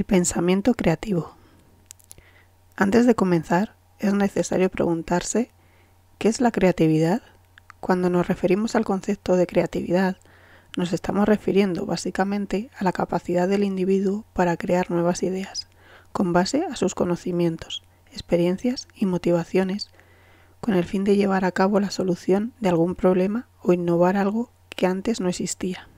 El pensamiento creativo. Antes de comenzar, es necesario preguntarse ¿qué es la creatividad? Cuando nos referimos al concepto de creatividad, nos estamos refiriendo básicamente a la capacidad del individuo para crear nuevas ideas, con base a sus conocimientos, experiencias y motivaciones, con el fin de llevar a cabo la solución de algún problema o innovar algo que antes no existía.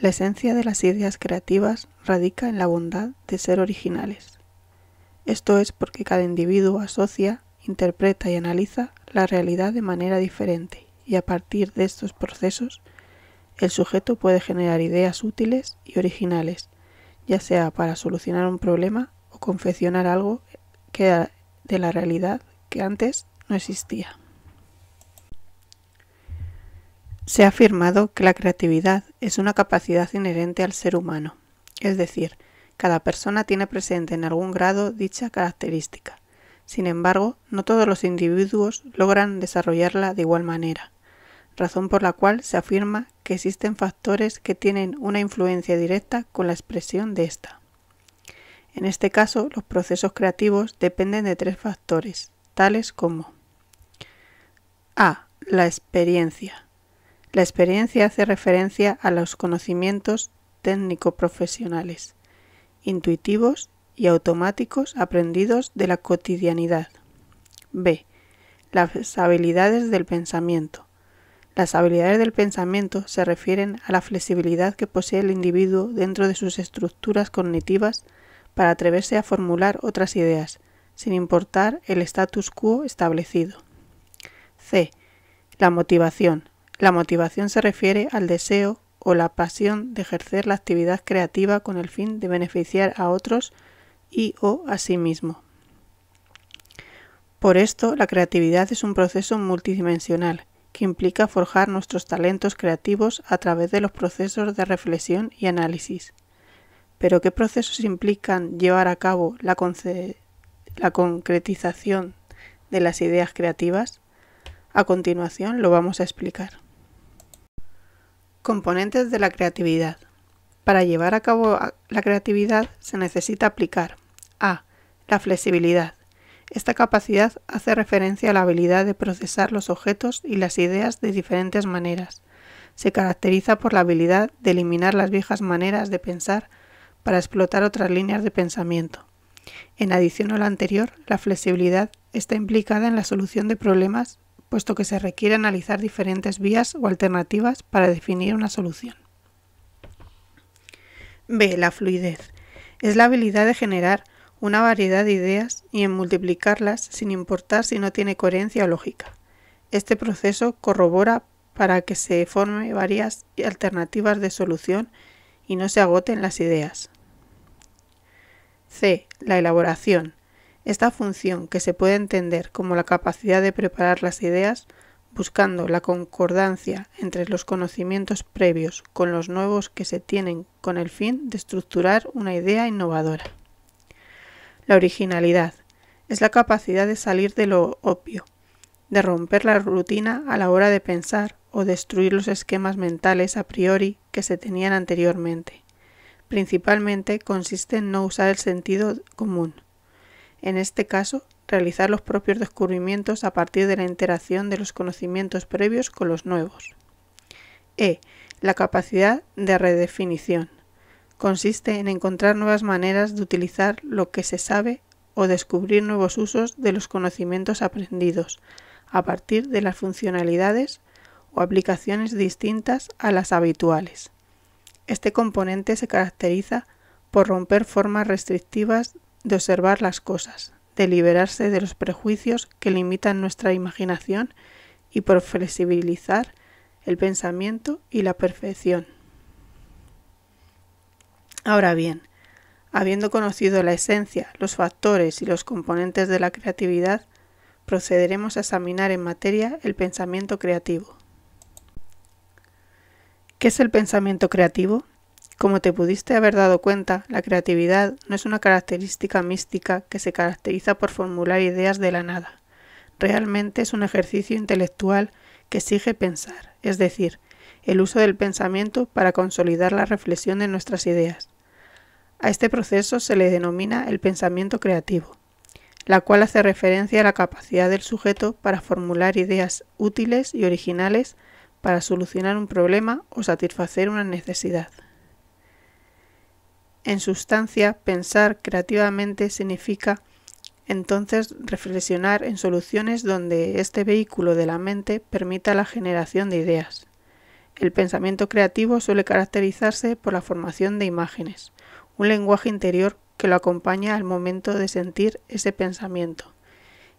La esencia de las ideas creativas radica en la bondad de ser originales. Esto es porque cada individuo asocia, interpreta y analiza la realidad de manera diferente y a partir de estos procesos el sujeto puede generar ideas útiles y originales, ya sea para solucionar un problema o confeccionar algo que de la realidad que antes no existía. Se ha afirmado que la creatividad es una capacidad inherente al ser humano, es decir, cada persona tiene presente en algún grado dicha característica. Sin embargo, no todos los individuos logran desarrollarla de igual manera, razón por la cual se afirma que existen factores que tienen una influencia directa con la expresión de ésta. En este caso, los procesos creativos dependen de tres factores, tales como a. La experiencia la experiencia hace referencia a los conocimientos técnico-profesionales, intuitivos y automáticos aprendidos de la cotidianidad. B. Las habilidades del pensamiento. Las habilidades del pensamiento se refieren a la flexibilidad que posee el individuo dentro de sus estructuras cognitivas para atreverse a formular otras ideas, sin importar el status quo establecido. C. La motivación. La motivación se refiere al deseo o la pasión de ejercer la actividad creativa con el fin de beneficiar a otros y o a sí mismo. Por esto, la creatividad es un proceso multidimensional que implica forjar nuestros talentos creativos a través de los procesos de reflexión y análisis. Pero ¿qué procesos implican llevar a cabo la, concretización de las ideas creativas? A continuación lo vamos a explicar. Componentes de la creatividad. Para llevar a cabo la creatividad se necesita aplicar a. La flexibilidad. Esta capacidad hace referencia a la habilidad de procesar los objetos y las ideas de diferentes maneras. Se caracteriza por la habilidad de eliminar las viejas maneras de pensar para explotar otras líneas de pensamiento. En adición a la anterior, la flexibilidad está implicada en la solución de problemas puesto que se requiere analizar diferentes vías o alternativas para definir una solución. B. La fluidez. Es la habilidad de generar una variedad de ideas y en multiplicarlas sin importar si no tiene coherencia o lógica. Este proceso corrobora para que se formen varias alternativas de solución y no se agoten las ideas. C. La elaboración. Esta función, que se puede entender como la capacidad de preparar las ideas, buscando la concordancia entre los conocimientos previos con los nuevos que se tienen con el fin de estructurar una idea innovadora. La originalidad es la capacidad de salir de lo obvio, de romper la rutina a la hora de pensar o destruir los esquemas mentales a priori que se tenían anteriormente. Principalmente consiste en no usar el sentido común, en este caso, realizar los propios descubrimientos a partir de la interacción de los conocimientos previos con los nuevos. E. La capacidad de redefinición. Consiste en encontrar nuevas maneras de utilizar lo que se sabe o descubrir nuevos usos de los conocimientos aprendidos a partir de las funcionalidades o aplicaciones distintas a las habituales. Este componente se caracteriza por romper formas restrictivas de observar las cosas, de liberarse de los prejuicios que limitan nuestra imaginación y por flexibilizar el pensamiento y la perfección. Ahora bien, habiendo conocido la esencia, los factores y los componentes de la creatividad, procederemos a examinar en materia el pensamiento creativo. ¿Qué es el pensamiento creativo? Como te pudiste haber dado cuenta, la creatividad no es una característica mística que se caracteriza por formular ideas de la nada. Realmente es un ejercicio intelectual que exige pensar, es decir, el uso del pensamiento para consolidar la reflexión de nuestras ideas. A este proceso se le denomina el pensamiento creativo, la cual hace referencia a la capacidad del sujeto para formular ideas útiles y originales para solucionar un problema o satisfacer una necesidad. En sustancia, pensar creativamente significa entonces reflexionar en soluciones donde este vehículo de la mente permita la generación de ideas. El pensamiento creativo suele caracterizarse por la formación de imágenes, un lenguaje interior que lo acompaña al momento de sentir ese pensamiento,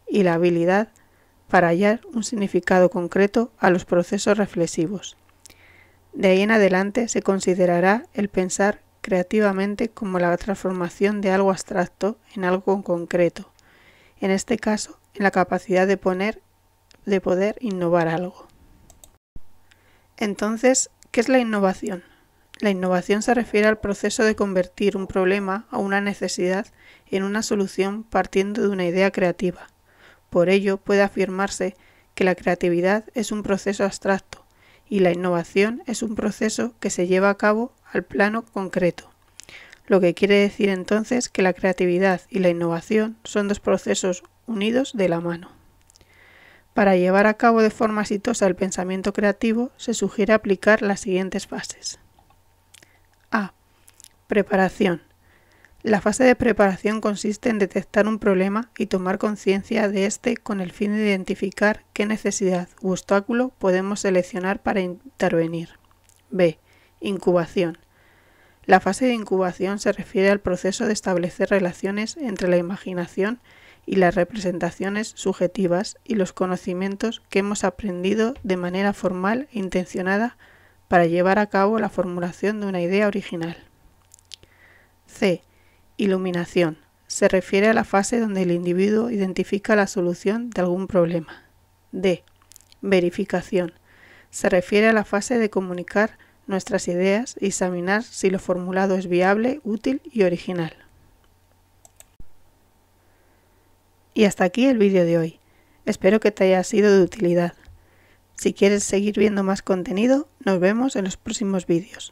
y la habilidad para hallar un significado concreto a los procesos reflexivos. De ahí en adelante se considerará el pensar creativamente como la transformación de algo abstracto en algo concreto, en este caso en la capacidad de, poner, de poder innovar algo. Entonces, ¿qué es la innovación? La innovación se refiere al proceso de convertir un problema o una necesidad en una solución partiendo de una idea creativa. Por ello, puede afirmarse que la creatividad es un proceso abstracto, y la innovación es un proceso que se lleva a cabo al plano concreto. Lo que quiere decir entonces que la creatividad y la innovación son dos procesos unidos de la mano. Para llevar a cabo de forma exitosa el pensamiento creativo se sugiere aplicar las siguientes fases. A. Preparación. La fase de preparación consiste en detectar un problema y tomar conciencia de éste con el fin de identificar qué necesidad u obstáculo podemos seleccionar para intervenir. B. Incubación. La fase de incubación se refiere al proceso de establecer relaciones entre la imaginación y las representaciones subjetivas y los conocimientos que hemos aprendido de manera formal e intencionada para llevar a cabo la formulación de una idea original. C Iluminación. Se refiere a la fase donde el individuo identifica la solución de algún problema. D. Verificación. Se refiere a la fase de comunicar nuestras ideas y examinar si lo formulado es viable, útil y original. Y hasta aquí el vídeo de hoy. Espero que te haya sido de utilidad. Si quieres seguir viendo más contenido, nos vemos en los próximos vídeos.